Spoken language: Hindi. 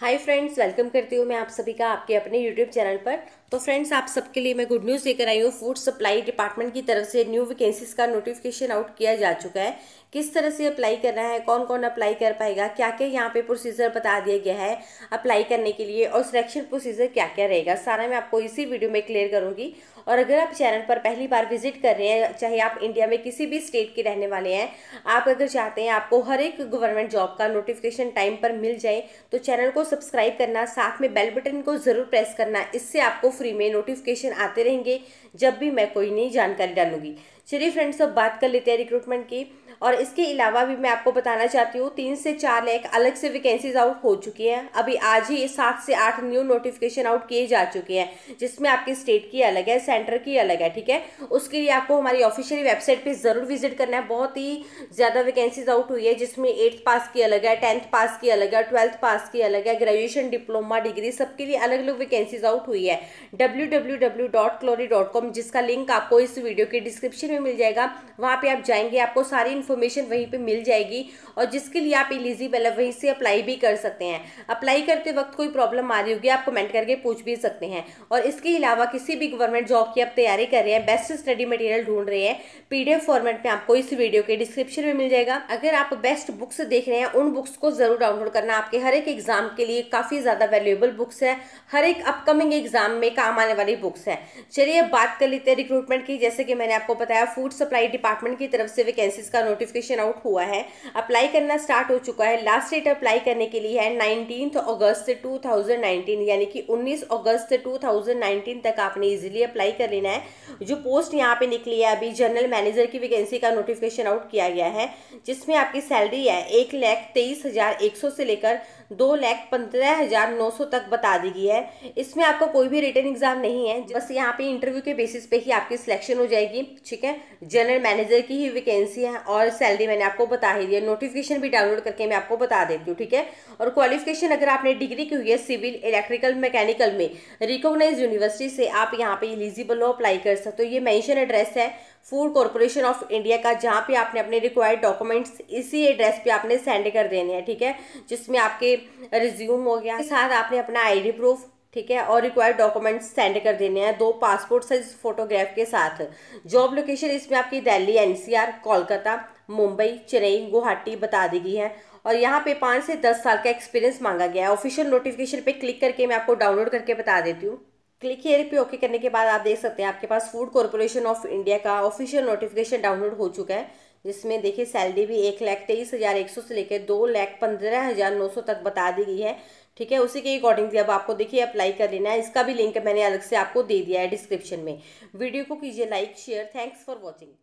हाय फ्रेंड्स वेलकम करती हूँ मैं आप सभी का आपके अपने यूट्यूब चैनल पर तो फ्रेंड्स आप सबके लिए मैं गुड न्यूज़ लेकर आई हूँ फूड सप्लाई डिपार्टमेंट की तरफ से न्यू वैकेंसीज का नोटिफिकेशन आउट किया जा चुका है किस तरह से अप्लाई करना है कौन कौन अप्लाई कर पाएगा क्या क्या यहाँ पे प्रोसीजर बता दिया गया है अप्लाई करने के लिए और सिलेक्शन प्रोसीजर क्या क्या रहेगा सारा मैं आपको इसी वीडियो में क्लियर करूँगी और अगर आप चैनल पर पहली बार विजिट कर रहे हैं चाहे आप इंडिया में किसी भी स्टेट के रहने वाले हैं आप अगर चाहते हैं आपको हर एक गवर्नमेंट जॉब का नोटिफिकेशन टाइम पर मिल जाए तो चैनल को सब्सक्राइब करना साथ में बेल बटन को ज़रूर प्रेस करना इससे आपको फ्री में नोटिफिकेशन आते रहेंगे जब भी मैं कोई नई जानकारी डालूंगी चलिए फ्रेंड्स अब बात कर लेते हैं रिक्रूटमेंट की और इसके अलावा भी मैं आपको बताना चाहती हूँ तीन से चार लैख अलग से वैकेंसीज आउट हो चुकी हैं अभी आज ही सात से आठ न्यू नोटिफिकेशन आउट किए जा चुके हैं जिसमें आपके स्टेट की अलग है सेंटर की अलग है ठीक है उसके लिए आपको हमारी ऑफिशियल वेबसाइट पर ज़रूर विजिट करना है बहुत ही ज़्यादा वैकेंसीज आउट हुई है जिसमें एट्थ पास की अलग है टेंथ पास की अलग है ट्वेल्थ पास की अलग है ग्रेजुएशन डिप्लोमा डिग्री सबके लिए अलग अलग वैकेंसीज आउट हुई है डब्ल्यू जिसका लिंक आपको इस वीडियो के डिस्क्रिप्शन में मिल जाएगा वहाँ पे आप जाएंगे आपको सारी इन्फॉर्मेशन वहीं पे मिल जाएगी और जिसके लिए आप एलिजिबल है वहीं से अप्लाई भी कर सकते हैं अप्लाई करते वक्त कोई प्रॉब्लम आ रही होगी आप कमेंट करके पूछ भी सकते हैं और इसके अलावा किसी भी गवर्नमेंट जॉब की आप तैयारी कर रहे हैं बेस्ट स्टडी मटेरियल ढूंढ रहे हैं पीडीएफ फॉर्मेट में आपको इस वीडियो के डिस्क्रिप्शन में मिल जाएगा अगर आप बेस्ट बुक्स देख रहे हैं उन बुक्स को जरूर डाउनलोड करना आपके हर एक एग्जाम के लिए काफ़ी ज़्यादा वैल्यूएबल बुक्स है हर एक अपकमिंग एग्जाम में काम आने वाली बुक्स है चलिए बात कर लेते हैं रिक्रूटमेंट की जैसे कि मैंने आपको बताया फूड सप्लाई डिपार्टमेंट की तरफ से वैकेंसीज का नोटिफिकेशन आउट हुआ है अप्लाई करना स्टार्ट हो चुका है लास्ट डेट अप्लाई करने के लिए है नाइनटीन अगस्त 2019 यानी कि 19 अगस्त 2019 तक आपने इजिली अप्लाई कर लेना है जो पोस्ट यहाँ पे निकली है अभी जनरल मैनेजर की वैकेंसी का नोटिफिकेशन आउट किया गया है जिसमें आपकी सैलरी है एक लाख तेईस हज़ार एक सौ से लेकर दो लाख पंद्रह हज़ार नौ सौ तक बता दी गई है इसमें आपका कोई भी रिटर्न एग्जाम नहीं है बस यहाँ पे इंटरव्यू के बेसिस पे ही आपकी सिलेक्शन हो जाएगी ठीक है जनरल मैनेजर की ही वैकेंसी है और सैलरी मैंने आपको बता ही दिया नोटिफिकेशन भी डाउनलोड करके मैं आपको बता देती हूँ ठीक है और क्वालिफिकेशन अगर आपने डिग्री की हुई है सिविल इलेक्ट्रिकल मैकेनिकल में रिकोगनाइज यूनिवर्सिटी से आप यहाँ पे एलिजिबल हो अप्लाई कर सकते हो ये मैंशन एड्रेस है फूड कॉरपोरेशन ऑफ इंडिया का जहाँ पे आपने अपने रिक्वायर्ड डॉक्यूमेंट्स इसी एड्रेस पे आपने सेंड कर देने हैं ठीक है जिसमें आपके रिज्यूम हो गया साथ आपने अपना आईडी प्रूफ ठीक है और रिक्वायर्ड डॉक्यूमेंट्स सेंड कर देने हैं दो पासपोर्ट साइज फोटोग्राफ के साथ जॉब लोकेशन इसमें आपकी दिल्ली एनसीआर कोलकाता मुंबई चेन्नई गुवाहाटी बता दी गई है और यहाँ पे पाँच से दस साल का एक्सपीरियंस मांगा गया है ऑफिशियल नोटिफिकेशन पे क्लिक करके मैं आपको डाउनलोड करके बता देती हूँ क्लिक हेयर पे ओके करने के बाद आप देख सकते हैं आपके पास फूड कॉरपोरेशन ऑफ इंडिया का ऑफिशियल नोटिफिकेशन डाउनलोड हो चुका है जिसमें देखिए सैलरी भी एक लाख तेईस हज़ार एक सौ से लेकर दो लाख पंद्रह हज़ार नौ सौ तक बता दी गई है ठीक है उसी के अकॉर्डिंग अब आपको देखिए अप्लाई कर लेना है इसका भी लिंक मैंने अलग से आपको दे दिया है डिस्क्रिप्शन में वीडियो को कीजिए like share thanks for watching